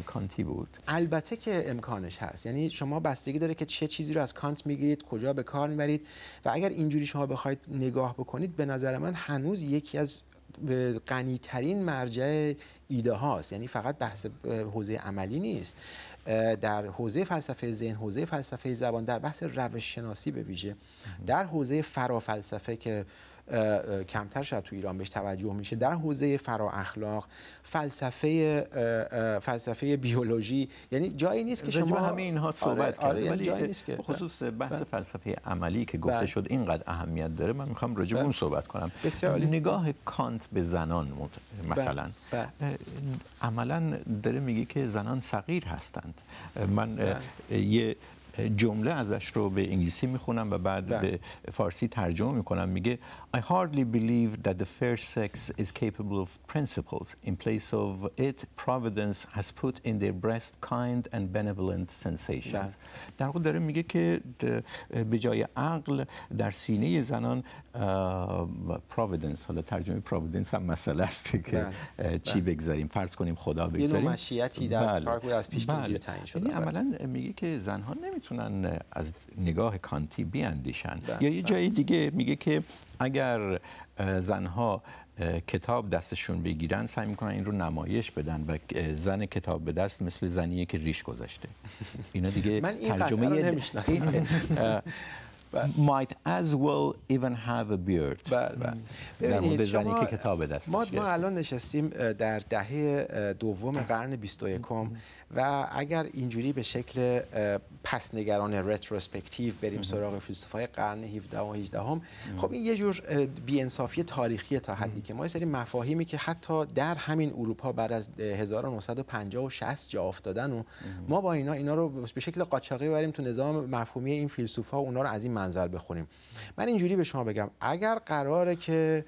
کانتی بود البته که امکانش هست یعنی شما بستگی داره که چه چیزی رو از کانت میگیرید کجا به کار میبرید و اگر اینجوری شما بخواید نگاه بکنید به نظر من هنوز یکی از غنیترین مرجع ایده هاست یعنی فقط بحث حوزه عملی نیست در حوزه فلسفه ذهن حوزه فلسفه زبان در بحث روش شناسی به ویژه در حوزه فرافلسفه که کمتر شاید تو ایران بهش توجه میشه در حوزه فرا اخلاق فلسفه فلسفه بیولوژی یعنی جایی نیست که شما همه اینها آره، صحبت آره، نیست که خصوص بله. بحث بله. فلسفه عملی که گفته بله. شد اینقدر اهمیت داره من میخوام راجع اون صحبت کنم بسیار نگاه کانت به زنان مثلا عملا داره میگه که زنان صغیر هستند من یه جمله ازش رو به انگلیسی میخونم و بعد بله. به فارسی ترجمه میکنم میگه I hardly believe that the fair sex is capable of principles in place of it providence has put in their breast kind and benevolent sensations ده. بله. در واقع داره میگه که به جای عقل در سینه زنان providence، حالا ترجمه providence هم مسئله است که بله. چی بگذاریم فرض کنیم خدا بگذاریم یه نوع مشیتی در بله. بود از پیش بله. تعیین شده یعنی عملا میگه که زنها نمی میتونن از نگاه کانتی بیاندیشن بله، یا یه بله. جای دیگه میگه که اگر زنها کتاب دستشون بگیرن سعی میکنن این رو نمایش بدن و زن کتاب به دست مثل زنیه که ریش گذاشته اینا دیگه *laughs* من این ترجمه رو نمیشناسم *laughs* بله. might as well even have a beard بل بل. در مورد زنی که کتاب دست ما, ما الان نشستیم در دهه دوم قرن 21 و اگر اینجوری به شکل پس نگران رتروسپکتیو بریم سراغ فیلسوفای قرن 17 و 18 هم خب این یه جور بیانصافی تاریخی تا حدی که ما یه سری مفاهیمی که حتی در همین اروپا بعد از 1950 و 60 جا افتادن و ما با اینا اینا رو به شکل قاچاقی بریم تو نظام مفهومی این فیلسوفا و اونا رو از این منظر بخونیم من اینجوری به شما بگم اگر قراره که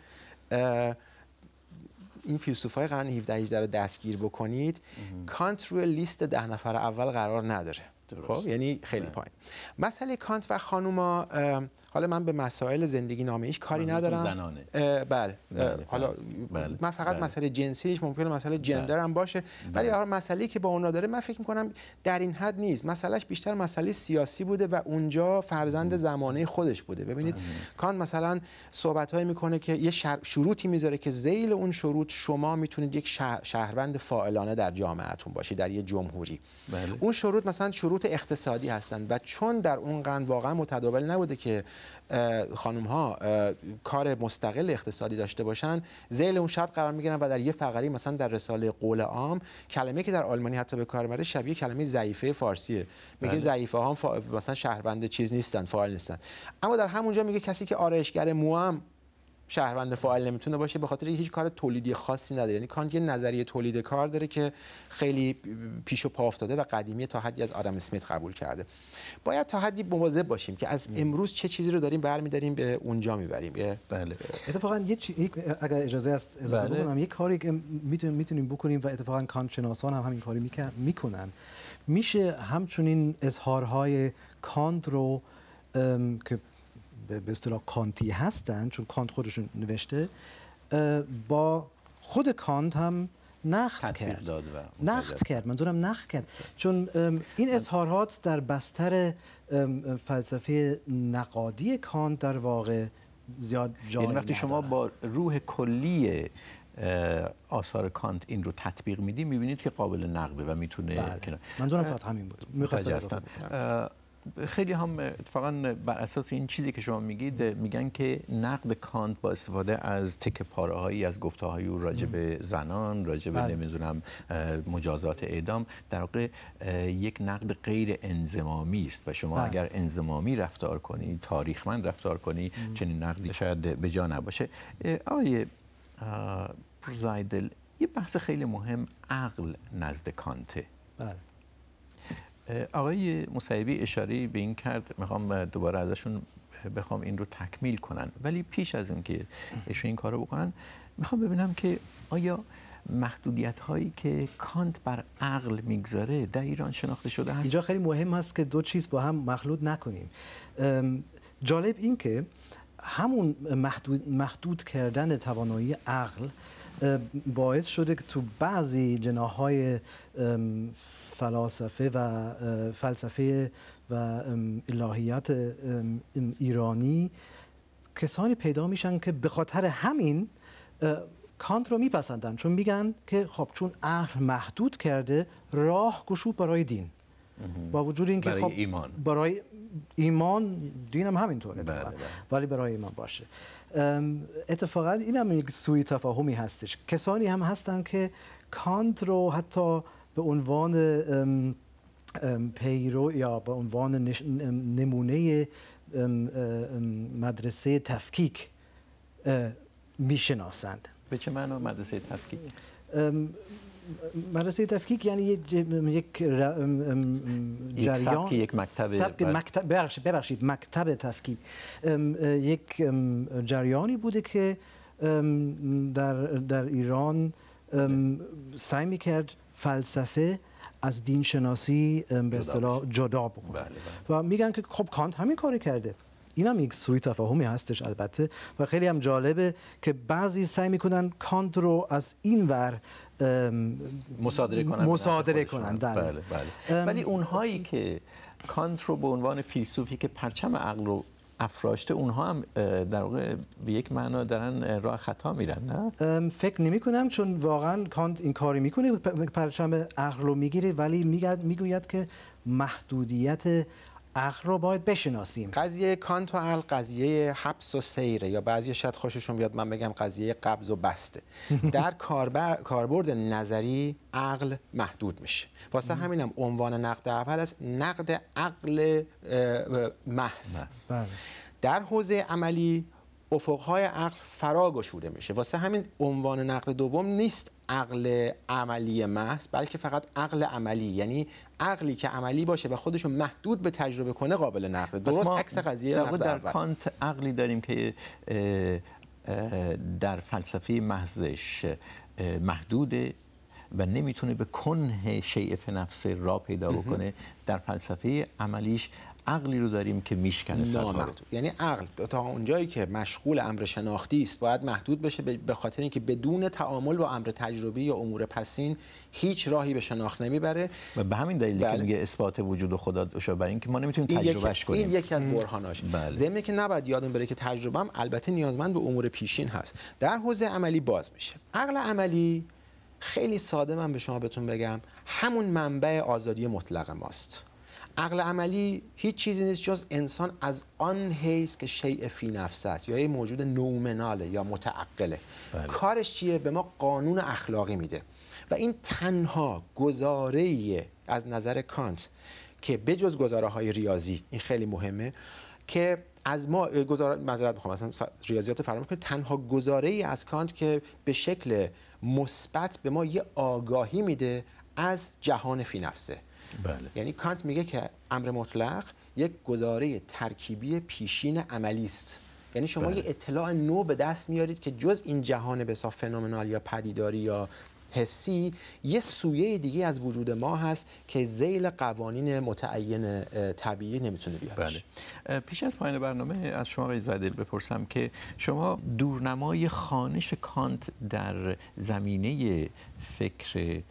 این فیلسوفای قرن 17 18 رو دستگیر بکنید کانت روی لیست ده نفر اول قرار نداره خب یعنی خیلی پایین مسئله کانت و خانوما حالا من به مسائل زندگی نامه ایش کاری ندارم بله. بله،, بله حالا بله، من فقط بل. مسئله جنسیش ممکنه مسئله جندر هم باشه ولی هر مسئله که با اونا داره من فکر میکنم در این حد نیست مسئلهش بیشتر مسئله سیاسی بوده و اونجا فرزند زمانه خودش بوده ببینید کانت مثلا صحبت های میکنه که یه شروطی میذاره که زیل اون شروط شما میتونید یک شهروند فاعلانه در جامعهتون باشید در یه جمهوری اون شروط مثلا شروط اقتصادی هستند و چون در اون قند واقعا متداول نبوده که خانم ها کار مستقل اقتصادی داشته باشن زیل اون شرط قرار میگیرن و در یه فقری مثلا در رساله قول عام کلمه که در آلمانی حتی به کار میره شبیه کلمه ضعیفه فارسیه میگه بله. ضعیفه ها مثلا شهروند چیز نیستن فاعل نیستن اما در همونجا میگه کسی که آرایشگر موام شهروند فعال نمیتونه باشه به خاطر هیچ کار تولیدی خاصی نداره یعنی کانت یه نظریه تولید کار داره که خیلی پیش و پا افتاده و قدیمی تا حدی از آدم اسمیت قبول کرده باید تا حدی مواظب باشیم که از امروز چه چیزی رو داریم برمیداریم به اونجا میبریم بله اتفاقا یه اگر اجازه است اضافه بله. یه کاری که میتونیم بکنیم و اتفاقا کانت شناسان هم همین کاری میکنن میشه همچنین اظهارهای کانت رو که به اصطلاح کانتی هستند چون کانت خودشون نوشته با خود کانت هم نخت کرد داد نخت کرد منظورم نخت کرد چون این اظهارات در بستر فلسفه نقادی کانت در واقع زیاد جایی یعنی وقتی شما با روح کلی آثار کانت این رو تطبیق میدی میبینید که قابل نقده و میتونه بله. منظورم فقط همین بود میخواستم خیلی هم اتفاقا بر اساس این چیزی که شما میگید میگن که نقد کانت با استفاده از تک پاره هایی از گفته های او راجع به زنان راجع به بله. نمیدونم مجازات اعدام در واقع یک نقد غیر انزمامی است و شما بله. اگر انزمامی رفتار کنی تاریخمند رفتار کنی چنین نقدی شاید به جا نباشه آیه زایدل یه بحث خیلی مهم عقل نزد کانته بله. آقای مصیبی اشاره به این کرد میخوام دوباره ازشون بخوام این رو تکمیل کنن ولی پیش از اینکه که ایشون این کار رو بکنن میخوام ببینم که آیا محدودیت هایی که کانت بر عقل میگذاره در ایران شناخته شده هست اینجا خیلی مهم هست که دو چیز با هم مخلوط نکنیم جالب این که همون محدود, کردن توانایی عقل باعث شده که تو بعضی جناهای فلاسفه و فلسفه و الهیت ایرانی کسانی پیدا میشن که به خاطر همین کانت رو میپسندن چون میگن که خب چون عقل محدود کرده راه گشود برای دین با وجود اینکه خب ایمان برای ایمان دین هم همینطوره بله, بله. ولی برای ایمان باشه اتفاقا این هم یک سوی تفاهمی هستش کسانی هم هستن که کانت رو حتی به عنوان پیرو یا به عنوان نمونه مدرسه تفکیک میشناسند به چه معنا مدرسه تفکیک مدرسه تفکیک یعنی یک جریان یک مکتب سبک مکتب ببخشید مکتب تفکیک یک جریانی بوده که در در ایران سعی میکرد فلسفه از دین شناسی به اصطلاح جدا بله، بله. و میگن که خب کانت همین کاری کرده این هم یک سوی تفاهمی هستش البته و خیلی هم جالبه که بعضی سعی میکنن کانت رو از این ور مصادره کنن مصادره کنن بله بله, بله. ولی اونهایی که کانت رو به عنوان فیلسوفی که پرچم عقل رو افراشته اونها هم در واقع به یک معنا دارن راه خطا میرن نه فکر نمی کنم چون واقعا کانت این کاری میکنه پرچم عقل رو میگیره ولی میگوید که محدودیت عقل رو باید بشناسیم قضیه کانت و عقل قضیه حبس و سیره یا بعضی شاید خوششون بیاد من بگم قضیه قبض و بسته *laughs* در کاربرد نظری عقل محدود میشه واسه همینم عنوان نقد اول از نقد عقل محض بله. در حوزه عملی افقهای عقل فرا گشوده میشه واسه همین عنوان نقد دوم نیست عقل عملی محض بلکه فقط عقل عملی یعنی عقلی که عملی باشه و خودشو محدود به تجربه کنه قابل نقد درست عکس قضیه نقد در کانت عقلی داریم که در فلسفه محضش محدوده و نمیتونه به کنه شیء نفس را پیدا بکنه در فلسفه عملیش عقلی رو داریم که میشکنه سطح یعنی عقل تا اونجایی که مشغول امر شناختی است باید محدود بشه به خاطر اینکه بدون تعامل با امر تجربی یا امور پسین هیچ راهی به شناخت نمیبره و به همین دلیل که بله. میگه اثبات وجود خدا داشته برای اینکه ما نمیتونیم تجربهش کنیم این یکی از برهاناش بله. زمینه که نباید یادم بره که تجربه هم البته نیازمند به امور پیشین هست در حوزه عملی باز میشه عقل عملی خیلی ساده من به شما بهتون بگم همون منبع آزادی مطلق ماست عقل عملی هیچ چیزی نیست جز انسان از آن حیث که شیء فی نفس است یا یه موجود نومناله یا متعقله بله. کارش چیه به ما قانون اخلاقی میده و این تنها گزاره از نظر کانت که بجز گزاره های ریاضی این خیلی مهمه که از ما گزاره معذرت میخوام مثلا ریاضیات فراموش کنید تنها گزاره ای از کانت که به شکل مثبت به ما یه آگاهی میده از جهان فی نفسه بله. یعنی کانت میگه که امر مطلق یک گزاره ترکیبی پیشین عملی است یعنی شما بله. یه اطلاع نو به دست میارید که جز این جهان بسا فنومنال یا پدیداری یا حسی یه سویه دیگه از وجود ما هست که زیل قوانین متعین طبیعی نمیتونه بیاد. بله. پیش از پایان برنامه از شما آقای بپرسم که شما دورنمای خانش کانت در زمینه فکر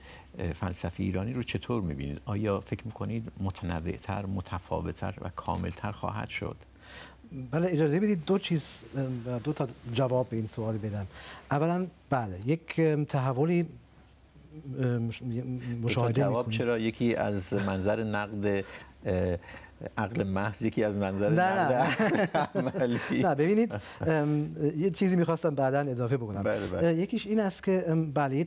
فلسفه ایرانی رو چطور میبینید؟ آیا فکر میکنید متنوعتر، متفاوتتر و کاملتر خواهد شد؟ بله اجازه بدید دو چیز و دو تا جواب به این سوال بدم اولا بله یک تحولی مشاهده جواب چرا یکی از منظر نقد عقل محض یکی از منظر نه *laughs* نه. ببینید یه چیزی میخواستم بعدا اضافه بکنم بله، بله. یکیش این است که بله یه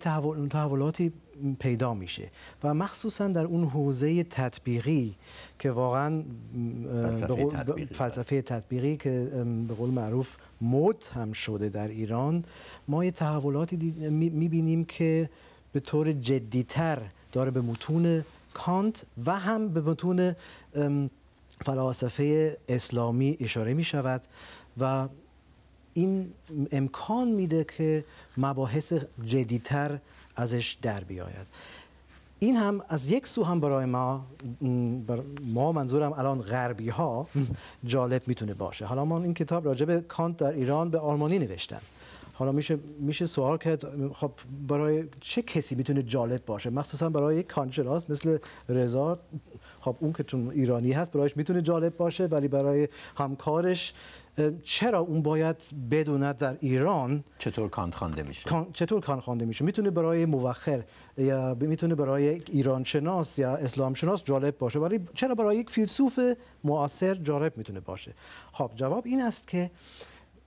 تحولاتی پیدا میشه و مخصوصا در اون حوزه تطبیقی که واقعا بله. فلسفه تطبیقی, که به قول معروف موت هم شده در ایران ما یه تحولاتی میبینیم که به طور جدیتر داره به متون کانت و هم به متون فلاسفه اسلامی اشاره می شود و این امکان میده که مباحث جدیتر ازش در بیاید این هم از یک سو هم برای ما بر ما منظورم الان غربی ها جالب میتونه باشه حالا ما این کتاب راجع به کانت در ایران به آلمانی نوشتن حالا میشه میشه سوال کرد خب برای چه کسی میتونه جالب باشه مخصوصا برای یک کانچراس مثل رضا خب اون که چون ایرانی هست برایش میتونه جالب باشه ولی برای همکارش چرا اون باید بدوند در ایران چطور کانت خوانده میشه کان، چطور کانت خوانده میشه میتونه برای موخر یا میتونه برای ایرانشناس ایران شناس یا اسلام شناس جالب باشه ولی چرا برای یک فیلسوف معاصر جالب میتونه باشه خب جواب این است که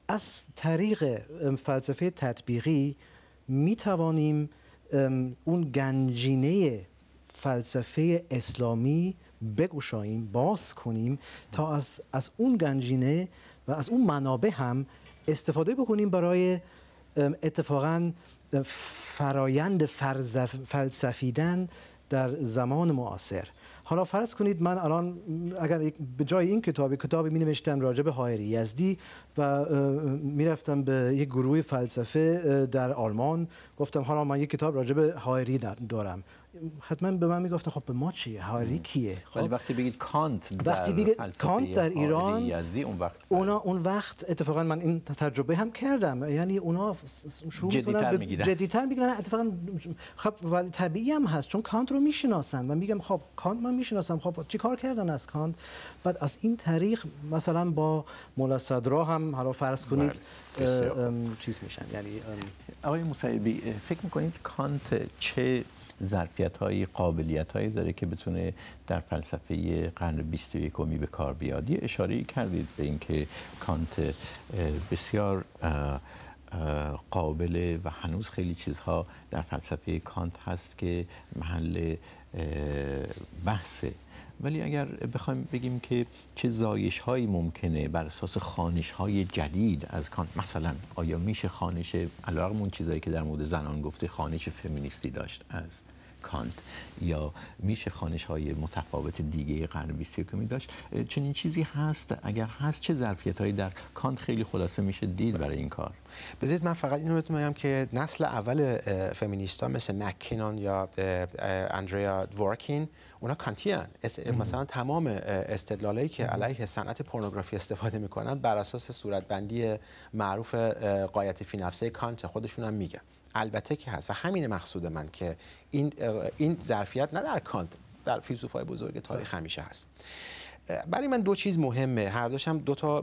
از طریق فلسفه تطبیقی می توانیم اون گنجینه فلسفه اسلامی بگوشاییم، باز کنیم تا از, از اون گنجینه و از اون منابع هم استفاده بکنیم برای اتفاقا فرایند فلسفیدن در زمان معاصر حالا فرض کنید من الان اگر به جای این کتابی کتابی می‌نوشتم نوشتم راجع به هایری یزدی و میرفتم به یک گروه فلسفه در آلمان گفتم حالا من یک کتاب راجع به هایری دارم حتما به من میگفتن خب به ما چیه هاری کیه خب وقتی بگید کانت در وقتی بگید کانت در ایران یزدی اون وقت اونا اون وقت اتفاقا من این تجربه هم کردم یعنی اونا شروع جدیتر میگیرن جدیتر میگیرن اتفاقا خب ولی طبیعی هم هست چون کانت رو میشناسن و میگم خب کانت من میشناسم خب چی کار کردن از کانت بعد از این تاریخ مثلا با مولا صدرا هم حالا فرض کنید بله، چیز میشن یعنی آقای موسیبی فکر میکنید کانت چه ظرفیت های قابلیت هایی داره که بتونه در فلسفه قرن 21 می به کار بیاد یه اشاره کردید به اینکه کانت بسیار قابل و هنوز خیلی چیزها در فلسفه کانت هست که محل بحثه ولی اگر بخوایم بگیم که چه زایش هایی ممکنه بر اساس خانش های جدید از کان مثلا آیا میشه خانش علاقمون چیزایی که در مورد زنان گفته خانش فمینیستی داشت از کانت یا میشه خانش های متفاوت دیگه قرن بیستی که می داشت چنین چیزی هست اگر هست چه ظرفیت هایی در کانت خیلی خلاصه میشه دید برای این کار بذارید من فقط اینو بهتون بگم که نسل اول فمینیستا مثل مکینون یا اندریا دورکین اونا کانتی مثلا تمام استدلالایی که علیه صنعت پورنوگرافی استفاده میکنن بر اساس صورتبندی معروف قایت فی نفسه کانت خودشون هم میگن البته که هست و همین مقصود من که این این ظرفیت نه در کانت در فیلسوفای بزرگ تاریخ همیشه هست برای من دو چیز مهمه هر دوشم دو تا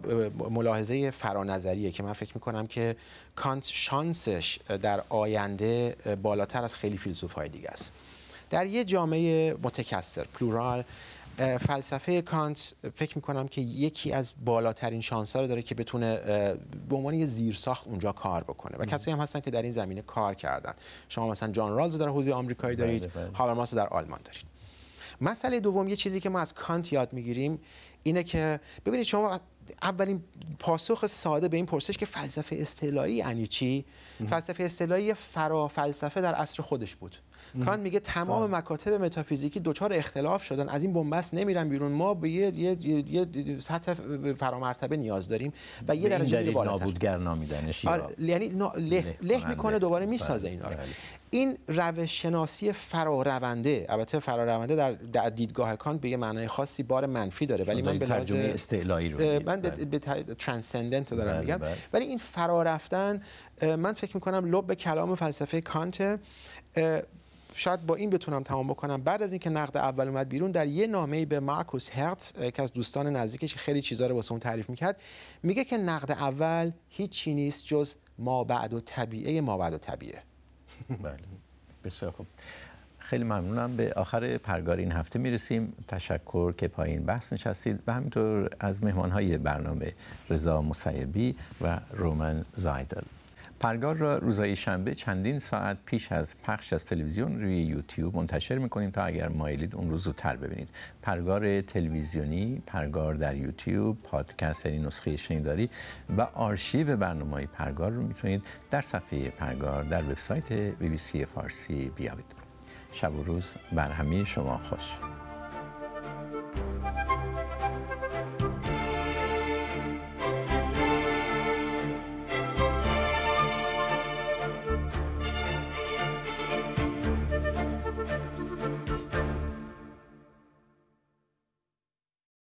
ملاحظه فرانظریه که من فکر میکنم که کانت شانسش در آینده بالاتر از خیلی فیلسوفای دیگه است در یه جامعه متکثر پلورال فلسفه کانت فکر میکنم که یکی از بالاترین شانس ها رو داره که بتونه به عنوان یه زیرساخت اونجا کار بکنه و کسایی هم هستن که در این زمینه کار کردن شما مثلا جان رالز در حوزه آمریکایی دارید بله، بله. هابرماس در آلمان دارید مسئله دوم یه چیزی که ما از کانت یاد میگیریم اینه که ببینید شما اولین پاسخ ساده به این پرسش که فلسفه اصطلاحی یعنی چی فلسفه اصطلاحی فرا فلسفه در عصر خودش بود کانت میگه تمام آه. بله. مکاتب متافیزیکی دچار اختلاف شدن از این بنبست نمیرن بیرون ما به یه, یه،, یه سطح فرامرتبه نیاز داریم و یه درجه بالاتر نابودگر نامیدنش آره، یعنی نا... له, له, میکنه دوباره بله، میسازه اینا رو بله. این روش شناسی فرارونده البته فرارونده در, در دیدگاه کانت به یه معنای خاصی بار منفی داره ولی من به ترجمه استعلایی رو من به ترانسندنت دارم میگم ولی این فرارفتن من فکر میکنم لب کلام فلسفه کانت شاید با این بتونم تمام بکنم بعد از اینکه نقد اول اومد بیرون در یه نامه به مارکوس هرت که از دوستان نزدیکش خیلی چیزا رو واسه اون تعریف میکرد میگه که نقد اول چی نیست جز ما بعد و طبیعه ما بعد و طبیعه *laughs* بله بسیار خوب خیلی ممنونم به آخر پرگار این هفته میرسیم تشکر که پایین بحث نشستید و همینطور از مهمان برنامه رضا مصیبی و رومن زایدل پرگار را روزهای شنبه چندین ساعت پیش از پخش از تلویزیون روی یوتیوب منتشر میکنیم تا اگر مایلید اون رو زودتر ببینید پرگار تلویزیونی پرگار در یوتیوب پادکست یعنی نسخه شنیداری و آرشیو برنامه پرگار رو میتونید در صفحه پرگار در وبسایت بی بی سی فارسی بیابید شب و روز بر همه شما خوش